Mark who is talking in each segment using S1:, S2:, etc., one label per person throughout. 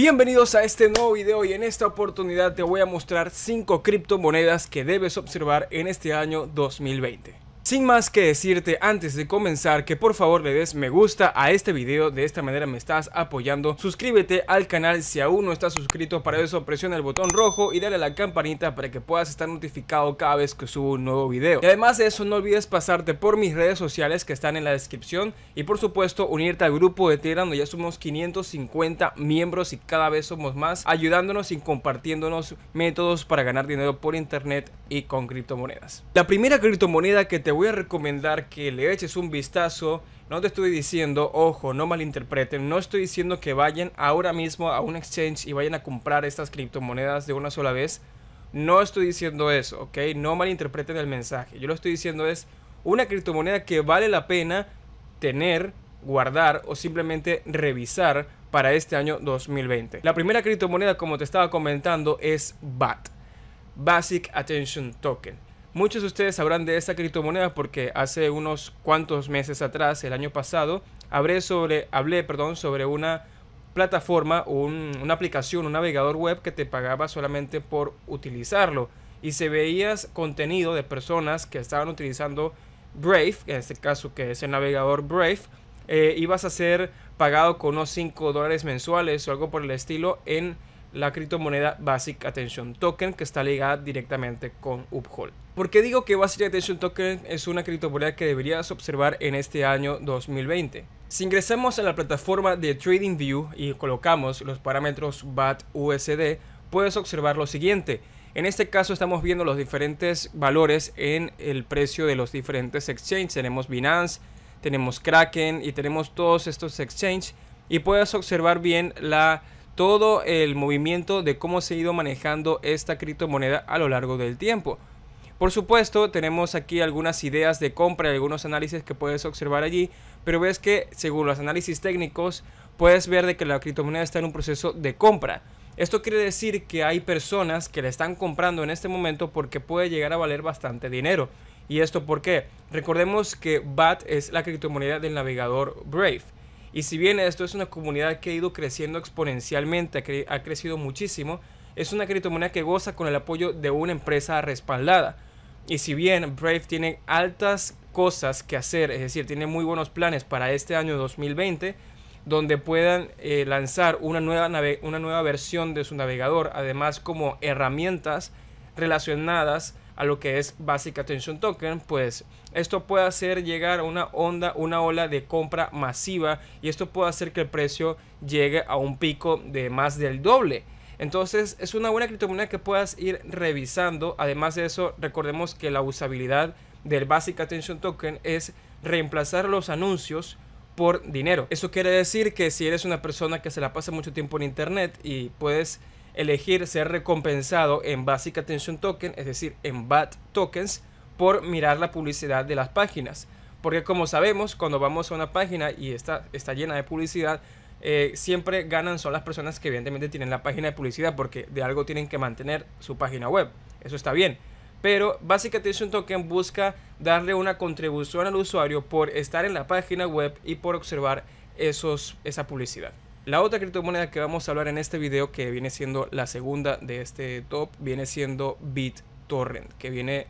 S1: Bienvenidos a este nuevo video y en esta oportunidad te voy a mostrar 5 criptomonedas que debes observar en este año 2020. Sin más que decirte antes de comenzar que por favor le des me gusta a este video, de esta manera me estás apoyando. Suscríbete al canal si aún no estás suscrito, para eso presiona el botón rojo y dale a la campanita para que puedas estar notificado cada vez que subo un nuevo video. Y además de eso no olvides pasarte por mis redes sociales que están en la descripción y por supuesto unirte al grupo de Telegram donde ya somos 550 miembros y cada vez somos más, ayudándonos y compartiéndonos métodos para ganar dinero por internet y con criptomonedas. La primera criptomoneda que te voy a recomendar que le eches un vistazo. No te estoy diciendo, ojo, no malinterpreten, no estoy diciendo que vayan ahora mismo a un exchange y vayan a comprar estas criptomonedas de una sola vez. No estoy diciendo eso, ¿ok? No malinterpreten el mensaje. Yo lo estoy diciendo es una criptomoneda que vale la pena tener, guardar o simplemente revisar para este año 2020. La primera criptomoneda, como te estaba comentando, es BAT, Basic Attention Token. Muchos de ustedes sabrán de esta criptomoneda porque hace unos cuantos meses atrás, el año pasado, hablé sobre, hablé, perdón, sobre una plataforma, una aplicación, un navegador web que te pagaba solamente por utilizarlo. Y se veías contenido de personas que estaban utilizando Brave, en este caso que es el navegador Brave, eh, ibas a ser pagado con unos 5 dólares mensuales o algo por el estilo en la criptomoneda Basic Attention Token que está ligada directamente con Uphold. ¿Por qué digo que Basic Attention Token es una criptomoneda que deberías observar en este año 2020? Si ingresamos a la plataforma de TradingView y colocamos los parámetros BAT USD, puedes observar lo siguiente. En este caso estamos viendo los diferentes valores en el precio de los diferentes exchanges. Tenemos Binance, tenemos Kraken y tenemos todos estos exchanges y puedes observar bien la todo el movimiento de cómo se ha ido manejando esta criptomoneda a lo largo del tiempo. Por supuesto, tenemos aquí algunas ideas de compra y algunos análisis que puedes observar allí, pero ves que según los análisis técnicos puedes ver de que la criptomoneda está en un proceso de compra. Esto quiere decir que hay personas que la están comprando en este momento porque puede llegar a valer bastante dinero. ¿Y esto por qué? Recordemos que BAT es la criptomoneda del navegador Brave. Y si bien esto es una comunidad que ha ido creciendo exponencialmente, ha, crecido muchísimo, es una criptomoneda que goza con el apoyo de una empresa respaldada. Y si bien Brave tiene altas cosas que hacer, es decir, tiene muy buenos planes para este año 2020, donde puedan eh, lanzar una nueva, una nueva versión de su navegador, además como herramientas relacionadas a lo que es Basic Attention Token, pues esto puede hacer llegar a una onda, una ola de compra masiva y esto puede hacer que el precio llegue a un pico de más del doble. Entonces es una buena criptomoneda que puedas ir revisando. Además de eso, recordemos que la usabilidad del Basic Attention Token es reemplazar los anuncios por dinero. Eso quiere decir que si eres una persona que se la pasa mucho tiempo en internet y puedes elegir ser recompensado en Basic Attention Token, es decir, en BAT tokens, por mirar la publicidad de las páginas. Porque como sabemos, cuando vamos a una página y está, está llena de publicidad, eh, siempre ganan son las personas que evidentemente tienen la página de publicidad porque de algo tienen que mantener su página web. Eso está bien. Pero Basic Attention Token busca darle una contribución al usuario por estar en la página web y por observar esos, esa publicidad. La otra criptomoneda que vamos a hablar en este video, que viene siendo la segunda de este top, viene siendo BitTorrent, que viene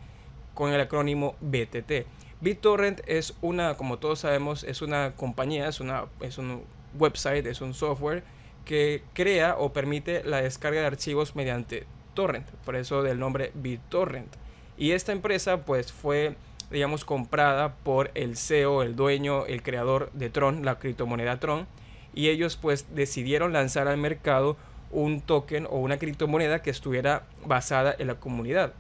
S1: con el acrónimo BTT. BitTorrent es una, como todos sabemos, es una compañía, es, una, es un website, es un software que crea o permite la descarga de archivos mediante torrent, por eso del nombre BitTorrent. Y esta empresa pues fue digamos comprada por el CEO, el dueño, el creador de Tron, la criptomoneda Tron y ellos pues decidieron lanzar al mercado un token o una criptomoneda que estuviera basada en la comunidad.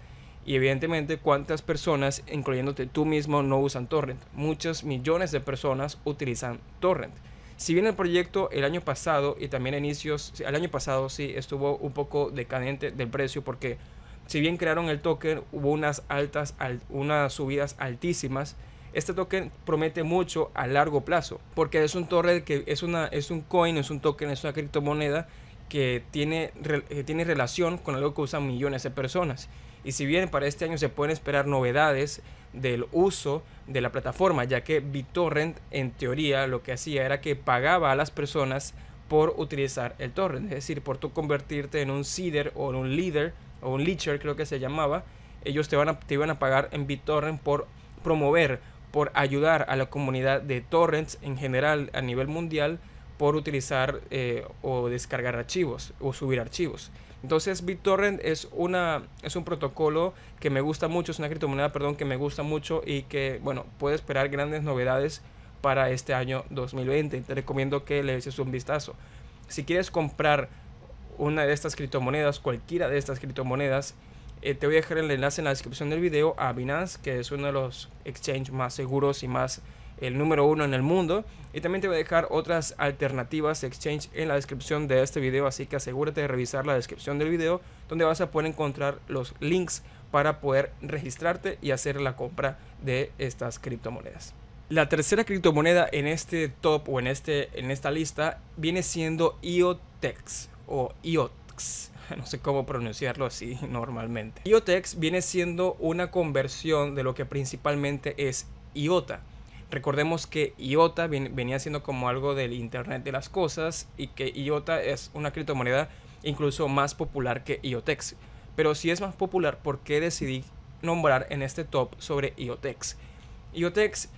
S1: Y evidentemente, ¿cuántas personas, incluyéndote tú mismo, no usan Torrent? Muchos millones de personas utilizan Torrent. Si bien el proyecto el año pasado y también inicios, el año pasado sí estuvo un poco decadente del precio porque si bien crearon el token, hubo unas altas, unas subidas altísimas este token promete mucho a largo plazo, porque es un torrent que es, una, un coin, es un token, es una criptomoneda que tiene, que eh, tiene relación con algo que usan millones de personas. Y si bien para este año se pueden esperar novedades del uso de la plataforma, ya que BitTorrent en teoría lo que hacía era que pagaba a las personas por utilizar el torrent, es decir, por tú convertirte en un seeder o en un leader o un leecher creo que se llamaba, ellos te, van a, te iban a pagar en BitTorrent por promover por ayudar a la comunidad de torrents en general a nivel mundial por utilizar eh, o descargar archivos o subir archivos. Entonces BitTorrent es, una, es un protocolo que me gusta mucho, es una criptomoneda, perdón, que me gusta mucho y que, bueno, puede esperar grandes novedades para este año 2020. Te recomiendo que le eches un vistazo. Si quieres comprar una de estas criptomonedas, cualquiera de estas criptomonedas, eh, te voy a dejar el enlace en la descripción del video a Binance, que es uno de los exchanges más seguros y más el número uno en el mundo. Y también te voy a dejar otras alternativas de exchange en la descripción de este video, así que asegúrate de revisar la descripción del video, donde vas a poder encontrar los links para poder registrarte y hacer la compra de estas criptomonedas. La tercera criptomoneda en este top o en, este, en esta lista viene siendo IOTEX o IOTX. no sé cómo pronunciarlo así normalmente. IOTEX viene siendo una conversión de lo que principalmente es IOTA. Recordemos que IOTA venía siendo como algo del Internet de las Cosas y que IOTA es una criptomoneda incluso más popular que IOTEX. Pero si es más popular, ¿por qué decidí nombrar en este top sobre IOTEX? IOTEX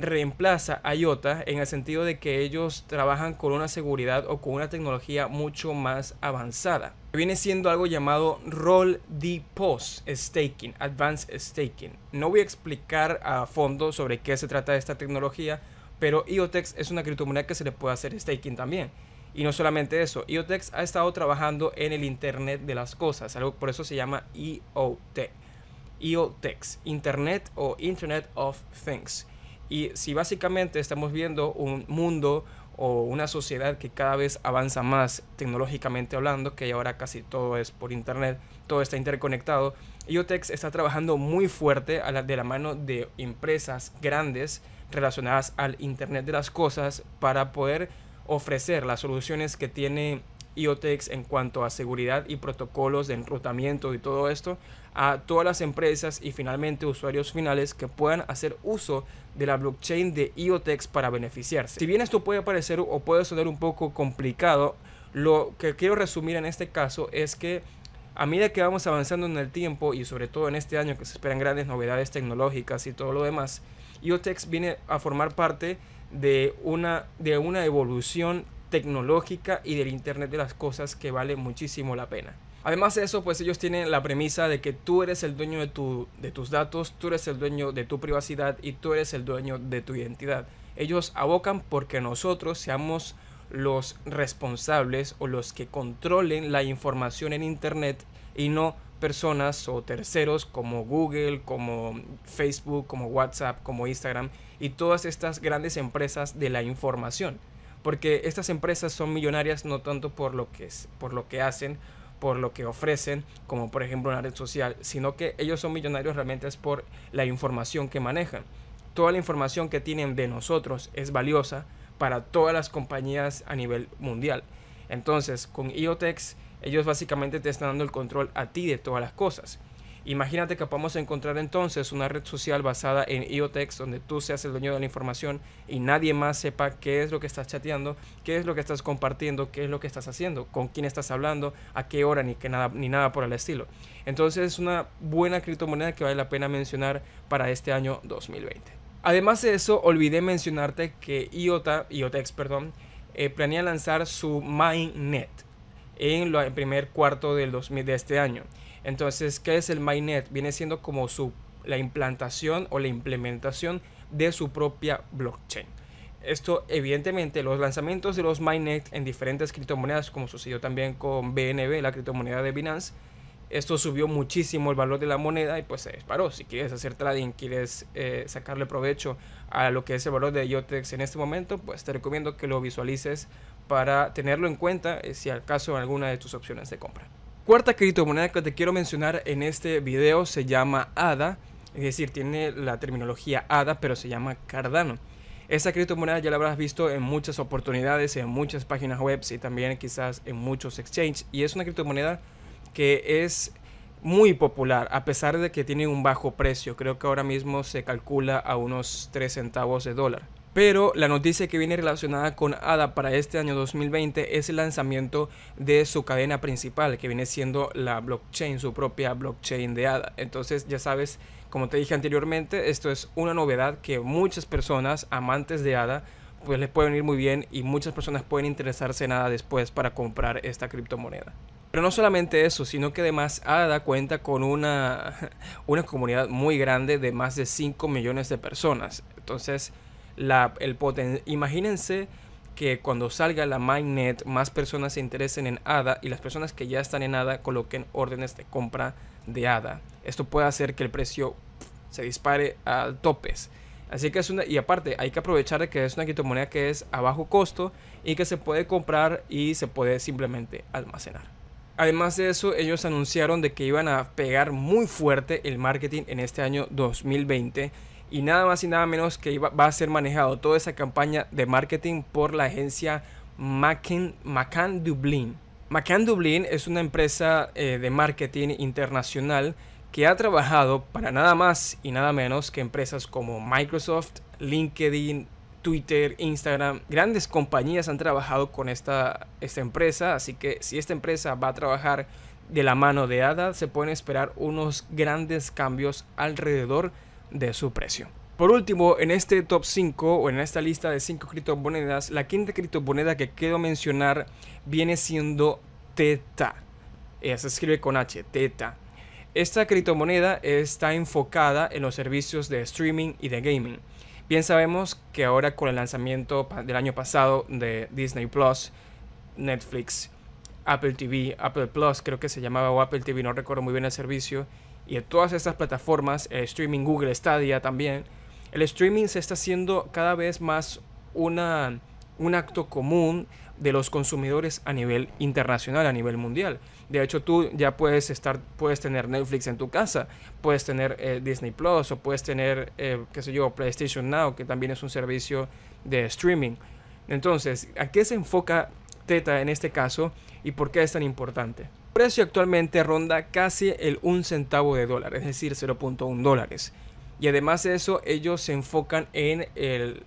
S1: reemplaza a IOTA en el sentido de que ellos trabajan con una seguridad o con una tecnología mucho más avanzada viene siendo algo llamado Roll the Post Staking, Advanced Staking. No voy a explicar a fondo sobre qué se trata esta tecnología, pero IOTEX es una criptomoneda que se le puede hacer staking también. Y no solamente eso, IOTEX ha estado trabajando en el Internet de las Cosas, algo por eso se llama IoT. IoTex, Internet o Internet of Things. Y si básicamente estamos viendo un mundo o una sociedad que cada vez avanza más tecnológicamente hablando, que ahora casi todo es por internet, todo está interconectado. IoTex está trabajando muy fuerte a de la mano de empresas grandes relacionadas al Internet de las Cosas para poder ofrecer las soluciones que tiene IOTEX en cuanto a seguridad y protocolos de enrutamiento y todo esto a todas las empresas y finalmente usuarios finales que puedan hacer uso de la blockchain de IOTEX para beneficiarse. Si bien esto puede parecer o puede sonar un poco complicado, lo que quiero resumir en este caso es que a medida que vamos avanzando en el tiempo y sobre todo en este año que se esperan grandes novedades tecnológicas y todo lo demás, IOTEX viene a formar parte de una, de una evolución tecnológica y del Internet de las Cosas que vale muchísimo la pena. Además de eso, pues ellos tienen la premisa de que tú eres el dueño de, de tus datos, tú eres el dueño de tu privacidad y tú eres el dueño de tu identidad. Ellos abocan porque nosotros seamos los responsables o los que controlen la información en Internet y no personas o terceros como Google, como Facebook, como WhatsApp, como Instagram y todas estas grandes empresas de la información porque estas empresas son millonarias no tanto por lo que, por lo que hacen, por lo que ofrecen, como por ejemplo una red social, sino que ellos son millonarios realmente es por la información que manejan. Toda la información que tienen de nosotros es valiosa para todas las compañías a nivel mundial. Entonces, con IoTex, ellos básicamente te están dando el control a ti de todas las cosas. Imagínate que podemos encontrar entonces una red social basada en IoTeX donde tú seas el dueño de la información y nadie más sepa qué es lo que estás chateando, qué es lo que estás compartiendo, qué es lo que estás haciendo, con quién estás hablando, a qué hora, ni, que nada, ni nada por el estilo. Entonces es una buena criptomoneda que vale la pena mencionar para este año 2020. Además de eso, olvidé mencionarte que IOTA, Iotex, perdón, eh, planea lanzar su MindNet en el primer cuarto de este año. Entonces, ¿qué es el MyNet? Viene siendo como su, la implantación o la implementación de su propia blockchain. Esto, evidentemente, los lanzamientos de los MyNet en diferentes criptomonedas, como sucedió también con BNB, la criptomoneda de Binance, esto subió muchísimo el valor de la moneda y pues se disparó. Si quieres hacer trading, quieres eh, sacarle provecho a lo que es el valor de IOTEX en este momento, pues te recomiendo que lo visualices para tenerlo en cuenta eh, si acaso alguna de tus opciones de compra. Cuarta criptomoneda que te quiero mencionar en este video se llama ADA, es decir, tiene la terminología ADA, pero se llama Cardano. Esta criptomoneda ya la habrás visto en muchas oportunidades, en muchas páginas web y también quizás en muchos exchanges. Y es una criptomoneda que es muy popular, a pesar de que tiene un bajo precio. Creo que ahora mismo se calcula a unos 3 centavos de dólar. Pero la noticia que viene relacionada con ADA para este año 2020 es el lanzamiento de su cadena principal, que viene siendo la blockchain, su propia blockchain de ADA. Entonces, ya sabes, como te dije anteriormente, esto es una novedad que muchas personas amantes de ADA pues les puede venir muy bien y muchas personas pueden interesarse en ADA después para comprar esta criptomoneda. Pero no solamente eso, sino que además ADA cuenta con una, una comunidad muy grande de más de 5 millones de personas. Entonces, el imagínense que cuando salga la mainnet más personas se interesen en ADA y las personas que ya están en ADA coloquen órdenes de compra de ADA. Esto puede hacer que el precio se dispare a topes. Así que es una, y aparte hay que aprovechar de que es una criptomoneda que es a bajo costo y que se puede comprar y se puede simplemente almacenar. Además de eso, ellos anunciaron de que iban a pegar muy fuerte el marketing en este año 2020 y nada más y nada menos que va, a ser manejado toda esa campaña de marketing por la agencia McCann, Dublín Dublin. McCann Dublin es una empresa eh, de marketing internacional que ha trabajado para nada más y nada menos que empresas como Microsoft, LinkedIn, Twitter, Instagram. Grandes compañías han trabajado con esta, esta empresa, así que si esta empresa va a trabajar de la mano de Ada, se pueden esperar unos grandes cambios alrededor de su precio. Por último, en este top 5 o en esta lista de 5 criptomonedas, la quinta criptomoneda que quiero mencionar viene siendo Teta. Ella se escribe con H, Teta. Esta criptomoneda está enfocada en los servicios de streaming y de gaming. Bien sabemos que ahora con el lanzamiento del año pasado de Disney Plus, Netflix, Apple TV, Apple Plus creo que se llamaba o Apple TV, no recuerdo muy bien el servicio, y en todas estas plataformas, eh, streaming Google Stadia también, el streaming se está haciendo cada vez más una, un acto común de los consumidores a nivel internacional, a nivel mundial. De hecho, tú ya puedes estar, puedes tener Netflix en tu casa, puedes tener eh, Disney Plus o puedes tener, eh, qué sé yo, PlayStation Now, que también es un servicio de streaming. Entonces, ¿a qué se enfoca Teta en este caso y por qué es tan importante? El precio actualmente ronda casi el un centavo de dólar, es decir, 0.1 dólares. Y además de eso, ellos se enfocan en el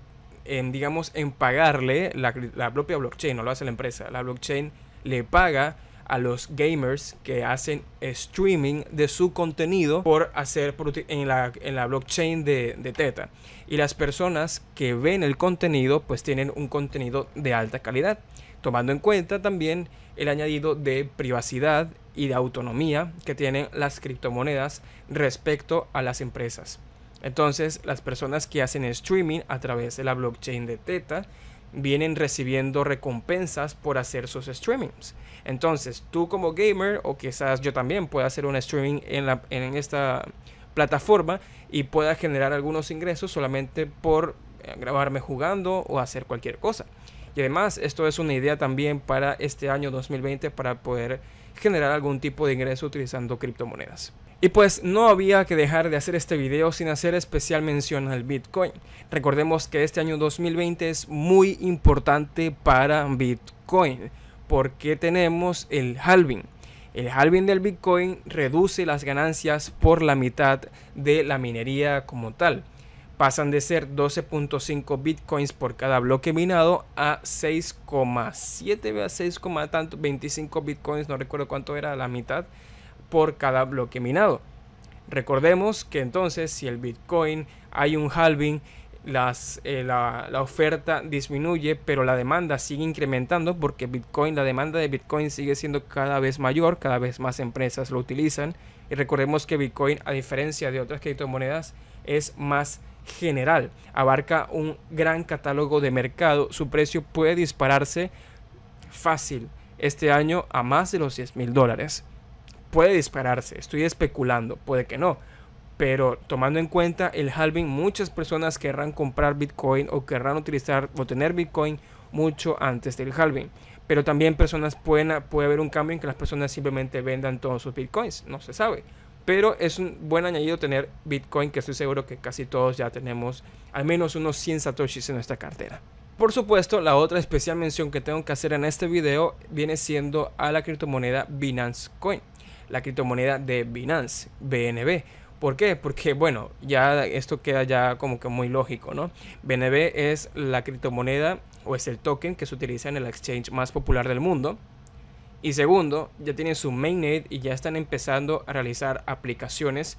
S1: digamos, en pagarle la, propia blockchain, no lo hace la empresa. La blockchain le paga a los gamers que hacen streaming de su contenido por hacer en la, blockchain de, de Teta. Y las personas que ven el contenido, pues tienen un contenido de alta calidad tomando en cuenta también el añadido de privacidad y de autonomía que tienen las criptomonedas respecto a las empresas. Entonces, las personas que hacen streaming a través de la blockchain de Teta vienen recibiendo recompensas por hacer sus streamings. Entonces, tú como gamer, o quizás yo también pueda hacer un streaming en, en esta plataforma y pueda generar algunos ingresos solamente por eh, grabarme jugando o hacer cualquier cosa. Y además, esto es una idea también para este año 2020 para poder generar algún tipo de ingreso utilizando criptomonedas. Y pues no había que dejar de hacer este video sin hacer especial mención al Bitcoin. Recordemos que este año 2020 es muy importante para Bitcoin porque tenemos el halving. El halving del Bitcoin reduce las ganancias por la mitad de la minería como tal pasan de ser 12.5 bitcoins por cada bloque minado a 6,7 a 6, tanto 25 bitcoins, no recuerdo cuánto era, la mitad por cada bloque minado. Recordemos que entonces si el bitcoin hay un halving, las, eh, la, oferta disminuye, pero la demanda sigue incrementando porque Bitcoin, la demanda de Bitcoin sigue siendo cada vez mayor, cada vez más empresas lo utilizan. Y recordemos que Bitcoin, a diferencia de otras criptomonedas, es más general. Abarca un gran catálogo de mercado. Su precio puede dispararse fácil este año a más de los 10 mil dólares. Puede dispararse, estoy especulando, puede que no. Pero tomando en cuenta el halving, muchas personas querrán comprar Bitcoin o querrán utilizar o tener Bitcoin mucho antes del halving. Pero también personas pueden, puede haber un cambio en que las personas simplemente vendan todos sus bitcoins, no se sabe. Pero es un buen añadido tener Bitcoin, que estoy seguro que casi todos ya tenemos al menos unos 100 satoshis en nuestra cartera. Por supuesto, la otra especial mención que tengo que hacer en este video viene siendo a la criptomoneda Binance Coin, la criptomoneda de Binance, BNB. ¿Por qué? Porque bueno, ya esto queda ya como que muy lógico, ¿no? BNB es la criptomoneda o es el token que se utiliza en el exchange más popular del mundo, y segundo, ya tienen su mainnet y ya están empezando a realizar aplicaciones,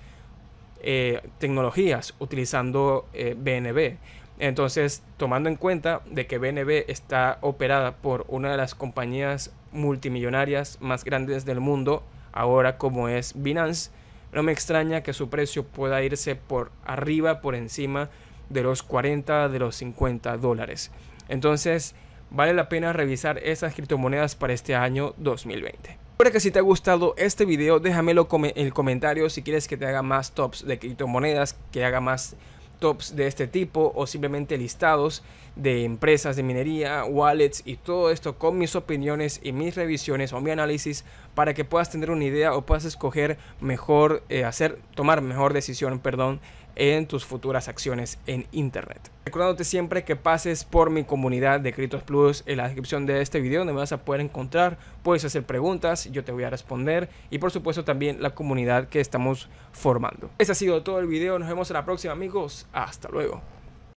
S1: eh, tecnologías utilizando BNB. Eh, Entonces, tomando en cuenta de que BNB está operada por una de las compañías multimillonarias más grandes del mundo, ahora como es Binance, no me extraña que su precio pueda irse por arriba, por encima de los 40, de los 50 dólares. Entonces, vale la pena revisar esas criptomonedas para este año 2020. Espero que si te ha gustado este video déjamelo en el comentario si quieres que te haga más tops de criptomonedas, que haga más tops de este tipo o simplemente listados de empresas de minería, wallets y todo esto con mis opiniones y mis revisiones o mi análisis para que puedas tener una idea o puedas escoger mejor, eh, hacer, tomar mejor decisión, perdón, en tus futuras acciones en Internet. Recordándote siempre que pases por mi comunidad de Critos Plus en la descripción de este video donde me vas a poder encontrar, puedes hacer preguntas, yo te voy a responder y por supuesto también la comunidad que estamos formando. Ese ha sido todo el video, nos vemos en la próxima amigos, hasta luego.